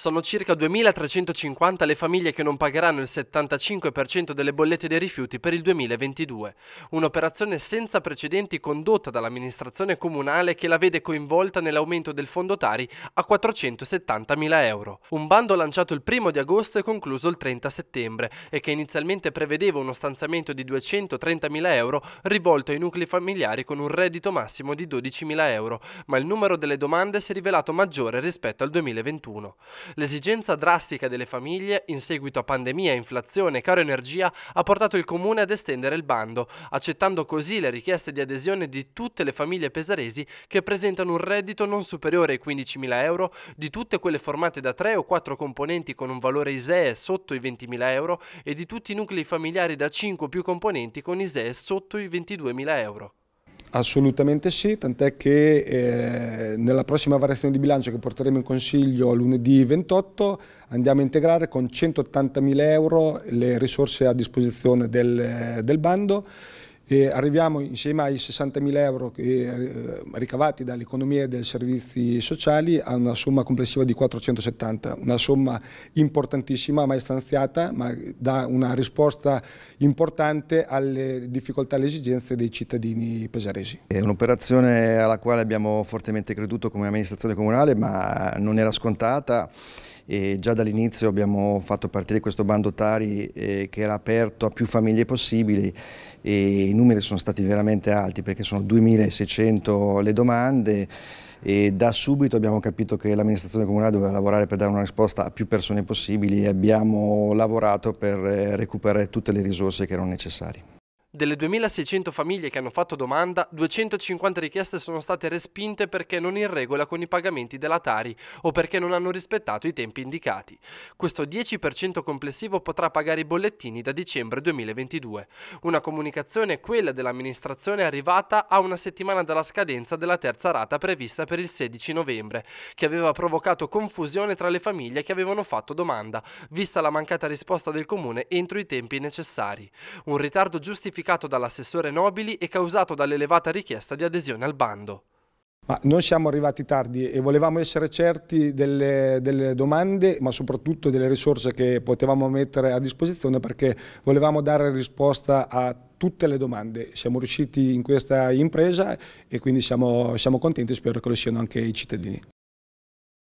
Sono circa 2.350 le famiglie che non pagheranno il 75% delle bollette dei rifiuti per il 2022, un'operazione senza precedenti condotta dall'amministrazione comunale che la vede coinvolta nell'aumento del fondo Tari a 470.000 euro. Un bando lanciato il 1 di agosto e concluso il 30 settembre e che inizialmente prevedeva uno stanziamento di 230.000 euro rivolto ai nuclei familiari con un reddito massimo di 12.000 euro, ma il numero delle domande si è rivelato maggiore rispetto al 2021. L'esigenza drastica delle famiglie, in seguito a pandemia, inflazione e caro energia, ha portato il comune ad estendere il bando, accettando così le richieste di adesione di tutte le famiglie pesaresi che presentano un reddito non superiore ai 15.000 euro, di tutte quelle formate da tre o quattro componenti con un valore ISEE sotto i 20.000 euro e di tutti i nuclei familiari da 5 o più componenti con ISEE sotto i 22.000 euro. Assolutamente sì, tant'è che eh, nella prossima variazione di bilancio che porteremo in Consiglio lunedì 28 andiamo a integrare con 180.000 euro le risorse a disposizione del, del bando e arriviamo insieme ai 60.000 euro eh, ricavati dall'economia e dai servizi sociali a una somma complessiva di 470, una somma importantissima mai stanziata ma dà una risposta importante alle difficoltà e alle esigenze dei cittadini pesaresi. È un'operazione alla quale abbiamo fortemente creduto come amministrazione comunale ma non era scontata e già dall'inizio abbiamo fatto partire questo bando Tari eh, che era aperto a più famiglie possibili e i numeri sono stati veramente alti perché sono 2600 le domande e da subito abbiamo capito che l'amministrazione comunale doveva lavorare per dare una risposta a più persone possibili e abbiamo lavorato per eh, recuperare tutte le risorse che erano necessarie. Delle 2.600 famiglie che hanno fatto domanda, 250 richieste sono state respinte perché non in regola con i pagamenti della Tari o perché non hanno rispettato i tempi indicati. Questo 10% complessivo potrà pagare i bollettini da dicembre 2022. Una comunicazione, quella dell'amministrazione, arrivata a una settimana dalla scadenza della terza rata prevista per il 16 novembre, che aveva provocato confusione tra le famiglie che avevano fatto domanda, vista la mancata risposta del comune entro i tempi necessari. Un ritardo giustificato certificato dall'assessore Nobili e causato dall'elevata richiesta di adesione al bando. Ma noi siamo arrivati tardi e volevamo essere certi delle, delle, domande, ma soprattutto delle risorse che potevamo mettere a disposizione perché volevamo dare risposta a tutte le domande. Siamo riusciti in questa impresa e quindi siamo, siamo contenti e spero che lo siano anche i cittadini.